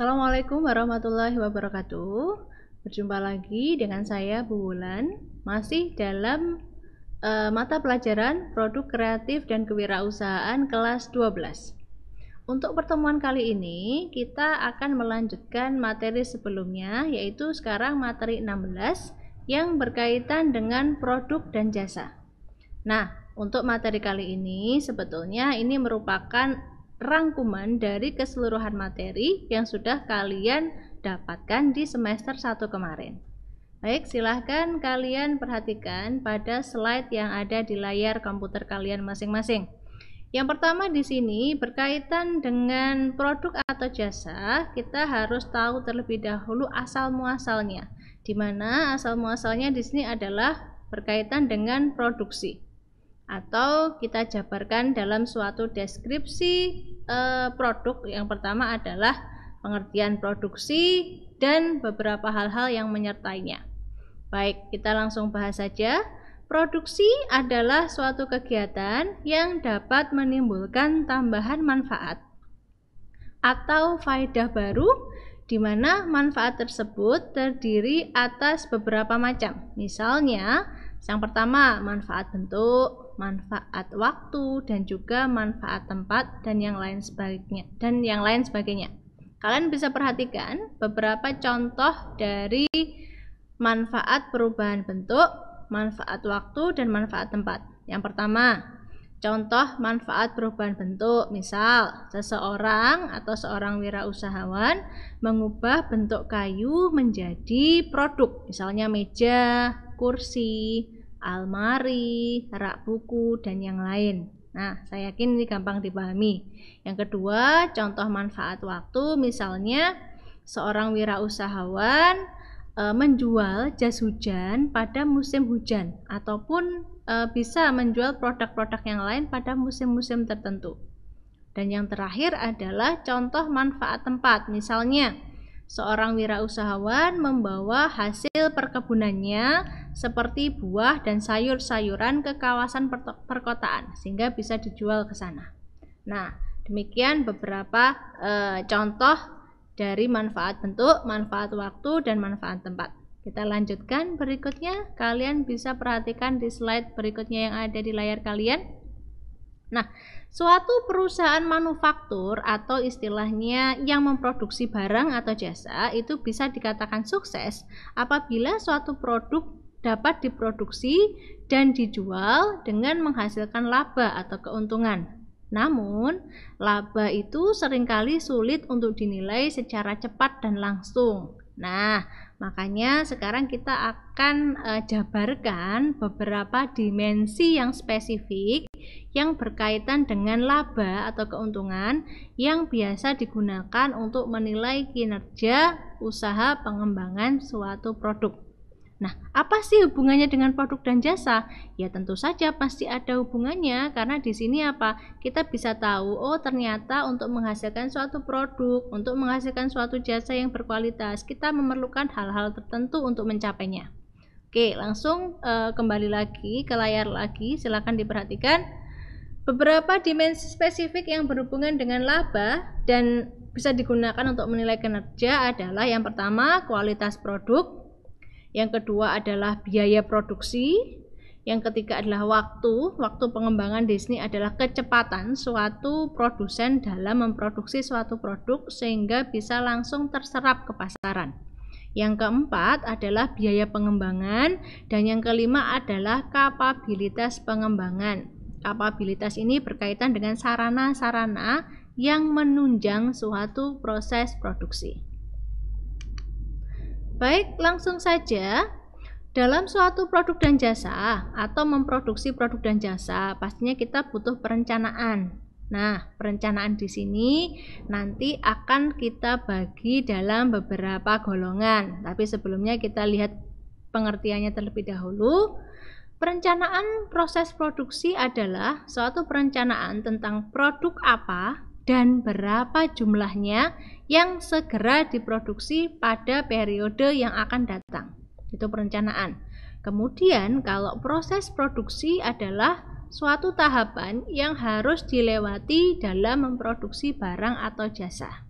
Assalamualaikum warahmatullahi wabarakatuh. Berjumpa lagi dengan saya Bu Wulan, masih dalam uh, mata pelajaran Produk Kreatif dan Kewirausahaan kelas 12. Untuk pertemuan kali ini, kita akan melanjutkan materi sebelumnya, yaitu sekarang materi 16 yang berkaitan dengan produk dan jasa. Nah, untuk materi kali ini sebetulnya ini merupakan rangkuman dari keseluruhan materi yang sudah kalian dapatkan di semester 1 kemarin. Baik, silahkan kalian perhatikan pada slide yang ada di layar komputer kalian masing-masing. Yang pertama di sini berkaitan dengan produk atau jasa, kita harus tahu terlebih dahulu asal muasalnya. Di mana asal muasalnya di sini adalah berkaitan dengan produksi atau kita jabarkan dalam suatu deskripsi uh, produk yang pertama adalah pengertian produksi dan beberapa hal-hal yang menyertainya. Baik, kita langsung bahas saja. Produksi adalah suatu kegiatan yang dapat menimbulkan tambahan manfaat atau faedah baru di mana manfaat tersebut terdiri atas beberapa macam. Misalnya, yang pertama manfaat bentuk, manfaat waktu dan juga manfaat tempat dan yang lain sebagainya dan yang lain sebagainya. Kalian bisa perhatikan beberapa contoh dari manfaat perubahan bentuk, manfaat waktu dan manfaat tempat. Yang pertama, contoh manfaat perubahan bentuk. Misal, seseorang atau seorang wirausahawan mengubah bentuk kayu menjadi produk, misalnya meja, kursi, almari, rak buku, dan yang lain. Nah, saya yakin ini gampang dipahami. Yang kedua, contoh manfaat waktu, misalnya seorang wirausahawan e, menjual jas hujan pada musim hujan, ataupun e, bisa menjual produk-produk yang lain pada musim-musim tertentu. Dan yang terakhir adalah contoh manfaat tempat, misalnya seorang wirausahawan membawa hasil perkebunannya seperti buah dan sayur-sayuran ke kawasan perkotaan sehingga bisa dijual ke sana. Nah, demikian beberapa e, contoh dari manfaat bentuk, manfaat waktu, dan manfaat tempat. Kita lanjutkan berikutnya. Kalian bisa perhatikan di slide berikutnya yang ada di layar kalian. Nah, Suatu perusahaan manufaktur atau istilahnya yang memproduksi barang atau jasa itu bisa dikatakan sukses apabila suatu produk dapat diproduksi dan dijual dengan menghasilkan laba atau keuntungan. Namun, laba itu seringkali sulit untuk dinilai secara cepat dan langsung. Nah, makanya sekarang kita akan eh, jabarkan beberapa dimensi yang spesifik yang berkaitan dengan laba atau keuntungan yang biasa digunakan untuk menilai kinerja usaha pengembangan suatu produk. Nah, apa sih hubungannya dengan produk dan jasa? Ya, tentu saja pasti ada hubungannya karena di sini apa? Kita bisa tahu, oh ternyata untuk menghasilkan suatu produk, untuk menghasilkan suatu jasa yang berkualitas, kita memerlukan hal-hal tertentu untuk mencapainya. Oke, langsung uh, kembali lagi ke layar lagi, silakan diperhatikan. Beberapa dimensi spesifik yang berhubungan dengan laba dan bisa digunakan untuk menilai kinerja adalah yang pertama kualitas produk, yang kedua adalah biaya produksi, yang ketiga adalah waktu. Waktu pengembangan di sini adalah kecepatan suatu produsen dalam memproduksi suatu produk sehingga bisa langsung terserap ke pasaran. Yang keempat adalah biaya pengembangan dan yang kelima adalah kapabilitas pengembangan kapabilitas ini berkaitan dengan sarana-sarana yang menunjang suatu proses produksi. Baik, langsung saja. Dalam suatu produk dan jasa atau memproduksi produk dan jasa, pastinya kita butuh perencanaan. Nah, perencanaan di sini nanti akan kita bagi dalam beberapa golongan. Tapi sebelumnya kita lihat pengertiannya terlebih dahulu. Perencanaan proses produksi adalah suatu perencanaan tentang produk apa dan berapa jumlahnya yang segera diproduksi pada periode yang akan datang. Itu perencanaan. Kemudian, kalau proses produksi adalah suatu tahapan yang harus dilewati dalam memproduksi barang atau jasa.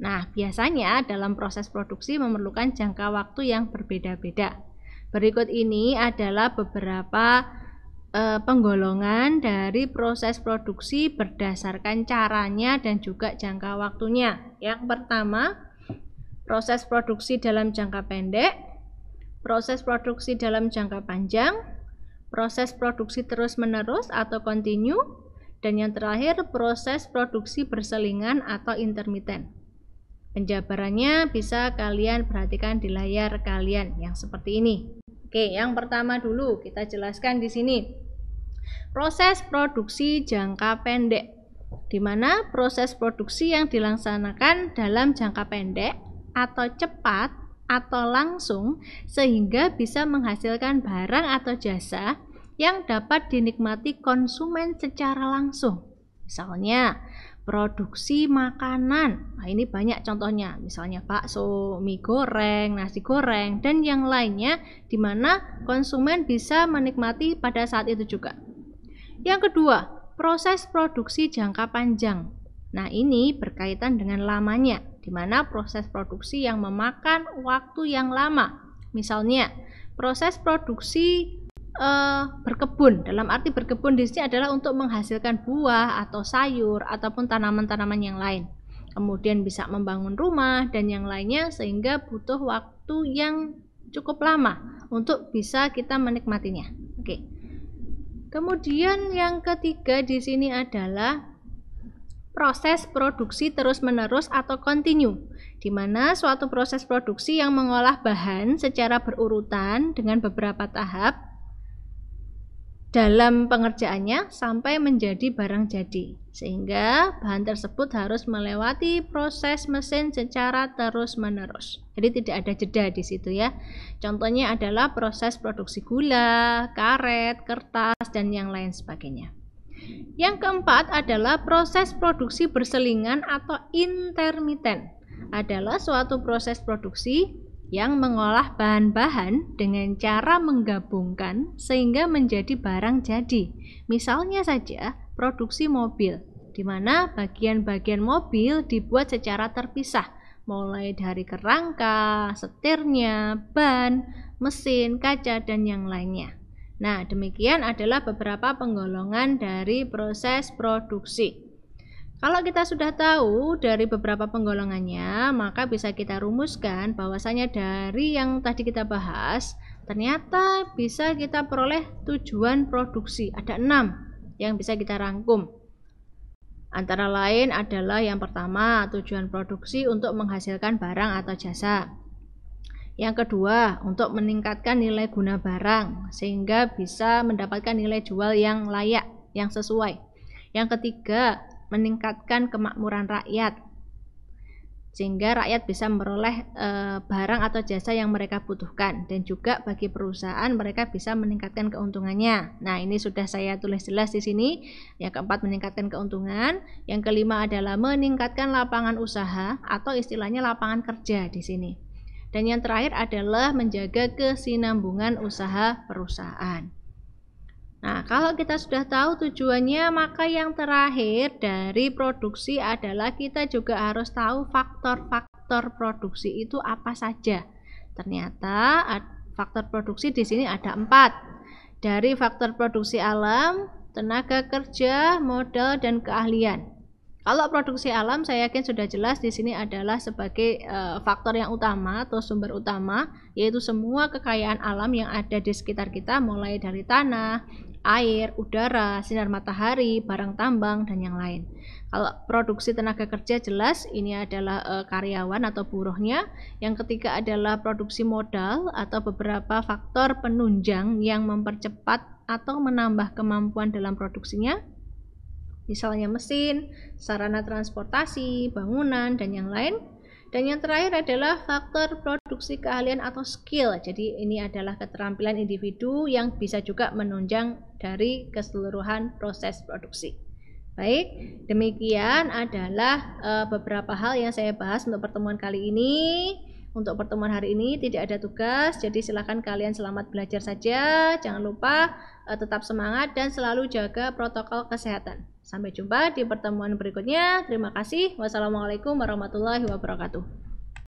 Nah, biasanya dalam proses produksi memerlukan jangka waktu yang berbeda-beda. Berikut ini adalah beberapa e, penggolongan dari proses produksi berdasarkan caranya dan juga jangka waktunya. Yang pertama, proses produksi dalam jangka pendek, proses produksi dalam jangka panjang, proses produksi terus-menerus atau continue, dan yang terakhir proses produksi berselingan atau intermittent. Penjabarannya bisa kalian perhatikan di layar kalian yang seperti ini. Oke, yang pertama dulu kita jelaskan di sini. Proses produksi jangka pendek di mana proses produksi yang dilaksanakan dalam jangka pendek atau cepat atau langsung sehingga bisa menghasilkan barang atau jasa yang dapat dinikmati konsumen secara langsung. Misalnya, produksi makanan. Nah, ini banyak contohnya, misalnya bakso, mie goreng, nasi goreng, dan yang lainnya, di mana konsumen bisa menikmati pada saat itu juga. Yang kedua, proses produksi jangka panjang. Nah, ini berkaitan dengan lamanya, di mana proses produksi yang memakan waktu yang lama. Misalnya, proses produksi uh, berkebun. Dalam arti berkebun di sini adalah untuk menghasilkan buah atau sayur ataupun tanaman-tanaman yang lain. Kemudian bisa membangun rumah dan yang lainnya sehingga butuh waktu yang cukup lama untuk bisa kita menikmatinya. Oke. Kemudian yang ketiga di sini adalah proses produksi terus-menerus atau kontinu, di mana suatu proses produksi yang mengolah bahan secara berurutan dengan beberapa tahap dalam pengerjaannya sampai menjadi barang jadi. Sehingga bahan tersebut harus melewati proses mesin secara terus-menerus. Jadi tidak ada jeda di situ ya. Contohnya adalah proses produksi gula, karet, kertas dan yang lain sebagainya. Yang keempat adalah proses produksi berselingan atau intermiten. Adalah suatu proses produksi yang mengolah bahan-bahan dengan cara menggabungkan sehingga menjadi barang jadi. Misalnya saja produksi mobil, di mana bagian-bagian mobil dibuat secara terpisah, mulai dari kerangka, setirnya, ban, mesin, kaca, dan yang lainnya. Nah, demikian adalah beberapa penggolongan dari proses produksi. Kalau kita sudah tahu dari beberapa penggolongannya, maka bisa kita rumuskan bahwasanya dari yang tadi kita bahas, ternyata bisa kita peroleh tujuan produksi. Ada enam yang bisa kita rangkum. Antara lain adalah yang pertama, tujuan produksi untuk menghasilkan barang atau jasa. Yang kedua, untuk meningkatkan nilai guna barang sehingga bisa mendapatkan nilai jual yang layak, yang sesuai. Yang ketiga, meningkatkan kemakmuran rakyat sehingga rakyat bisa memperoleh e, barang atau jasa yang mereka butuhkan dan juga bagi perusahaan mereka bisa meningkatkan keuntungannya. Nah, ini sudah saya tulis jelas di sini. Yang keempat meningkatkan keuntungan, yang kelima adalah meningkatkan lapangan usaha atau istilahnya lapangan kerja di sini. Dan yang terakhir adalah menjaga kesinambungan usaha perusahaan. Nah, kalau kita sudah tahu tujuannya, maka yang terakhir dari produksi adalah kita juga harus tahu faktor-faktor produksi itu apa saja. Ternyata faktor produksi di sini ada empat. Dari faktor produksi alam, tenaga kerja, modal, dan keahlian. Kalau produksi alam, saya yakin sudah jelas di sini adalah sebagai e, faktor yang utama atau sumber utama, yaitu semua kekayaan alam yang ada di sekitar kita, mulai dari tanah, air, udara, sinar matahari, barang tambang, dan yang lain. Kalau produksi tenaga kerja jelas ini adalah e, karyawan atau buruhnya. Yang ketiga adalah produksi modal atau beberapa faktor penunjang yang mempercepat atau menambah kemampuan dalam produksinya. Misalnya mesin, sarana transportasi, bangunan, dan yang lain. Dan yang terakhir adalah faktor produksi keahlian atau skill. Jadi ini adalah keterampilan individu yang bisa juga menunjang dari keseluruhan proses produksi. Baik, demikian adalah eh, beberapa hal yang saya bahas untuk pertemuan kali ini. Untuk pertemuan hari ini tidak ada tugas, jadi silakan kalian selamat belajar saja. Jangan lupa eh, tetap semangat dan selalu jaga protokol kesehatan. Sampai jumpa di pertemuan berikutnya. Terima kasih. Wassalamualaikum warahmatullahi wabarakatuh.